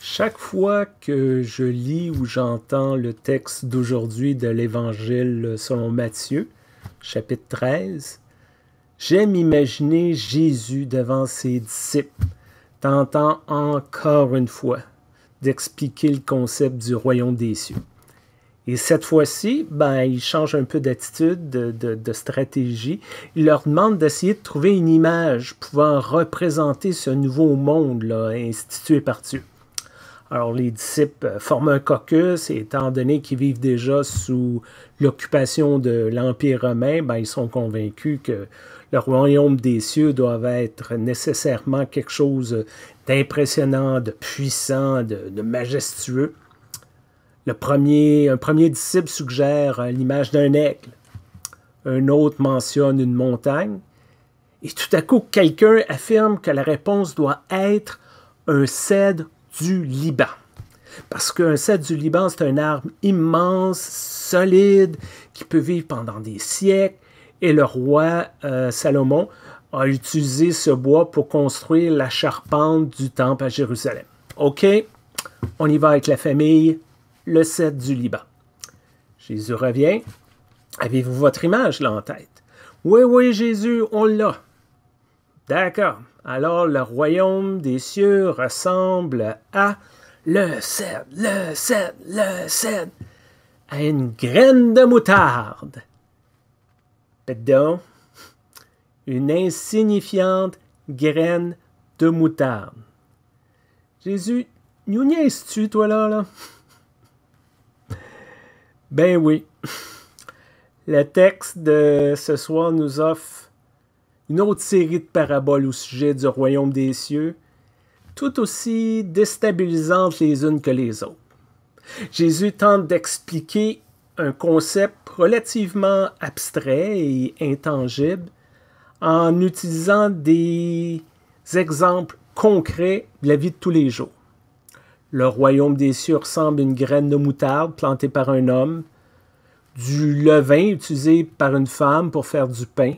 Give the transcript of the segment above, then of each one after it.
Chaque fois que je lis ou j'entends le texte d'aujourd'hui de l'Évangile selon Matthieu, chapitre 13, j'aime imaginer Jésus devant ses disciples, tentant encore une fois d'expliquer le concept du royaume des cieux. Et cette fois-ci, ben, il change un peu d'attitude, de, de, stratégie. Il leur demande d'essayer de trouver une image pouvant représenter ce nouveau monde là, institué par Dieu. Alors, les disciples euh, forment un caucus et étant donné qu'ils vivent déjà sous l'occupation de l'Empire romain, ben, ils sont convaincus que le royaume des cieux doit être nécessairement quelque chose d'impressionnant, de puissant, de, majestueux. Le premier, un premier disciple suggère euh, l'image d'un aigle. Un autre mentionne une montagne. Et tout à coup, quelqu'un affirme que la réponse doit être un cèdre du Liban. Parce qu'un cèdre du Liban, c'est un arbre immense, solide, qui peut vivre pendant des siècles. Et le roi euh, Salomon a utilisé ce bois pour construire la charpente du temple à Jérusalem. OK, on y va avec la famille, le cèdre du Liban. Jésus revient. Avez-vous votre image là en tête? Oui, oui, Jésus, on l'a. D'accord. Alors le royaume des cieux ressemble à le cèdre, le cèdre, le cèdre, à une graine de moutarde. Pardon? Une insignifiante graine de moutarde. Jésus, nous niaises-tu, toi là, là? Ben oui. Le texte de ce soir nous offre une autre série de paraboles au sujet du royaume des cieux, tout aussi déstabilisantes les unes que les autres. Jésus tente d'expliquer un concept relativement abstrait et intangible en utilisant des exemples concrets de la vie de tous les jours. Le royaume des cieux ressemble à une graine de moutarde plantée par un homme, du levain utilisé par une femme pour faire du pain,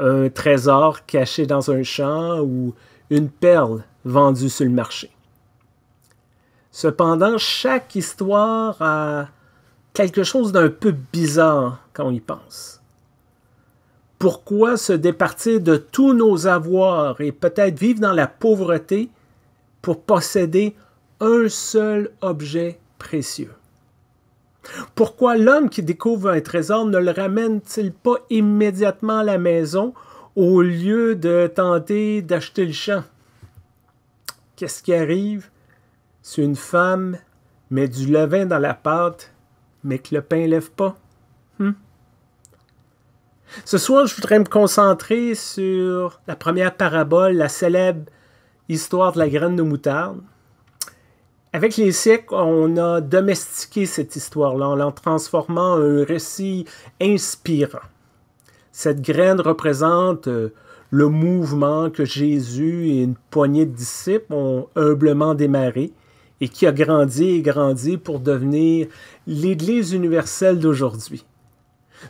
un trésor caché dans un champ ou une perle vendue sur le marché. Cependant, chaque histoire a quelque chose d'un peu bizarre quand on y pense. Pourquoi se départir de tous nos avoirs et peut-être vivre dans la pauvreté pour posséder un seul objet précieux? Pourquoi l'homme qui découvre un trésor ne le ramène-t-il pas immédiatement à la maison au lieu de tenter d'acheter le champ? Qu'est-ce qui arrive si une femme met du levain dans la pâte, mais que le pain ne lève pas? Hmm? Ce soir, je voudrais me concentrer sur la première parabole, la célèbre histoire de la graine de moutarde. Avec les siècles, on a domestiqué cette histoire-là en la transformant en un récit inspirant. Cette graine représente euh, le mouvement que Jésus et une poignée de disciples ont humblement démarré et qui a grandi et grandi pour devenir l'Église universelle d'aujourd'hui.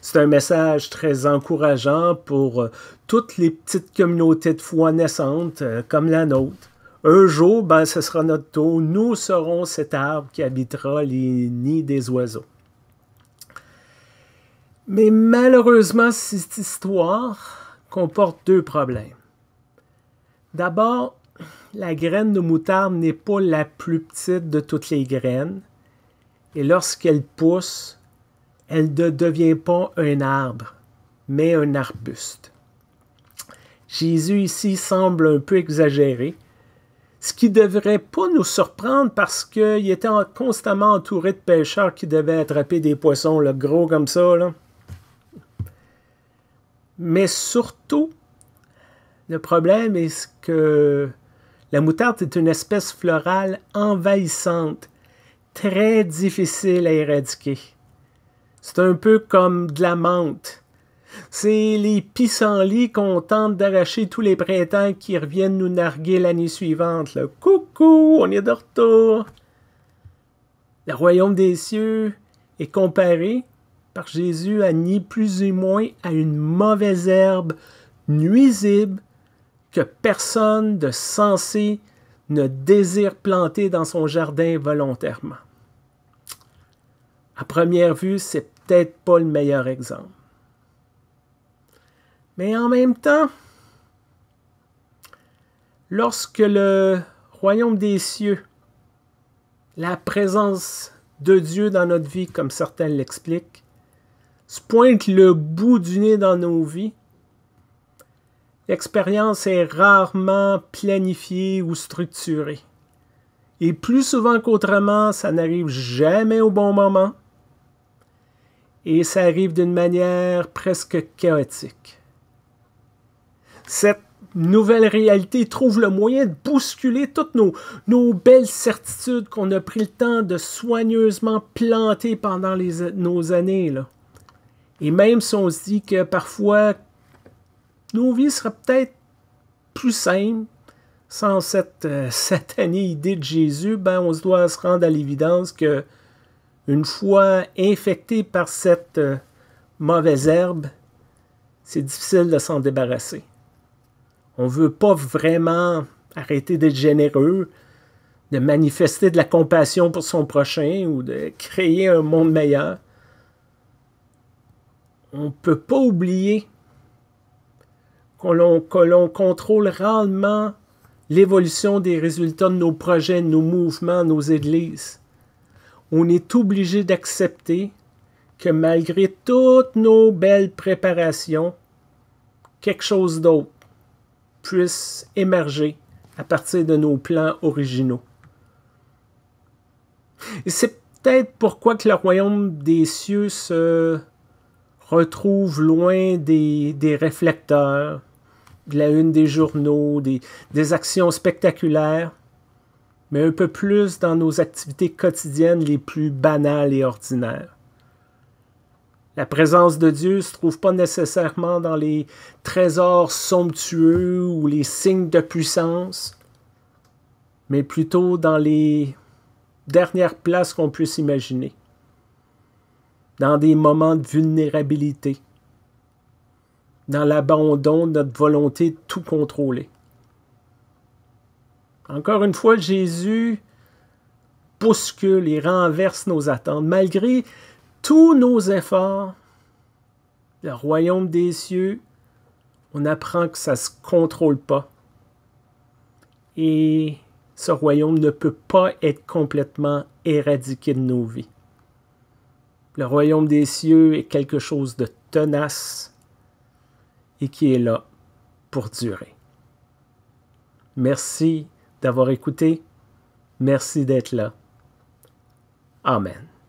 C'est un message très encourageant pour euh, toutes les petites communautés de foi naissantes euh, comme la nôtre un jour, ben, ce sera notre tour. Nous serons cet arbre qui habitera les nids des oiseaux. Mais malheureusement, cette histoire comporte deux problèmes. D'abord, la graine de moutarde n'est pas la plus petite de toutes les graines. Et lorsqu'elle pousse, elle ne devient pas un arbre, mais un arbuste. Jésus ici semble un peu exagéré, ce qui ne devrait pas nous surprendre parce qu'il était constamment entouré de pêcheurs qui devaient attraper des poissons, le gros comme ça. Mais surtout, le problème est que la moutarde est une espèce florale envahissante, très difficile à éradiquer. C'est un peu comme de la menthe. C'est les pissenlits qu'on tente d'arracher tous les printemps qui reviennent nous narguer l'année suivante. Le Coucou, on est de retour. Le royaume des cieux est comparé par Jésus à ni plus ni moins à une mauvaise herbe nuisible que personne de sensé ne désire planter dans son jardin volontairement. À première vue, c'est peut-être pas le meilleur exemple. Mais en même temps, lorsque le royaume des cieux, la présence de Dieu dans notre vie, comme certains l'expliquent, se pointe le bout du nez dans nos vies, l'expérience est rarement planifiée ou structurée. Et plus souvent qu'autrement, ça n'arrive jamais au bon moment. Et ça arrive d'une manière presque chaotique. Cette nouvelle réalité trouve le moyen de bousculer toutes nos, belles certitudes qu'on a pris le temps de soigneusement planter pendant nos années. Là. Et même si on se dit que parfois nos vies seraient peut-être plus simples sans cette euh, satanée idée de Jésus, ben on se doit se rendre à l'évidence que une fois infecté par cette euh, mauvaise herbe, c'est difficile de s'en débarrasser on veut pas vraiment arrêter d'être généreux, de manifester de la compassion pour son prochain ou de créer un monde meilleur. On ne peut pas oublier que l'on contrôle rarement l'évolution des résultats de nos projets, de nos mouvements, de nos églises. On est obligé d'accepter que malgré toutes nos belles préparations, quelque chose d'autre puissent émerger à partir de nos plans originaux. Et c'est peut-être pourquoi que le royaume des cieux se retrouve loin des, des réflecteurs, de la une des journaux, des actions spectaculaires, mais un peu plus dans nos activités quotidiennes les plus banales et ordinaires. La présence de Dieu ne se trouve pas nécessairement dans les trésors somptueux ou les signes de puissance, mais plutôt dans les dernières places qu'on puisse imaginer, dans des moments de vulnérabilité, dans l'abandon de notre volonté de tout contrôler. Encore une fois, Jésus bouscule et renverse nos attentes, malgré tous nos efforts, le royaume des cieux, on apprend que ça ne se contrôle pas. Et ce royaume ne peut pas être complètement éradiqué de nos vies. Le royaume des cieux est quelque chose de tenace et qui est là pour durer. Merci d'avoir écouté. Merci d'être là. Amen.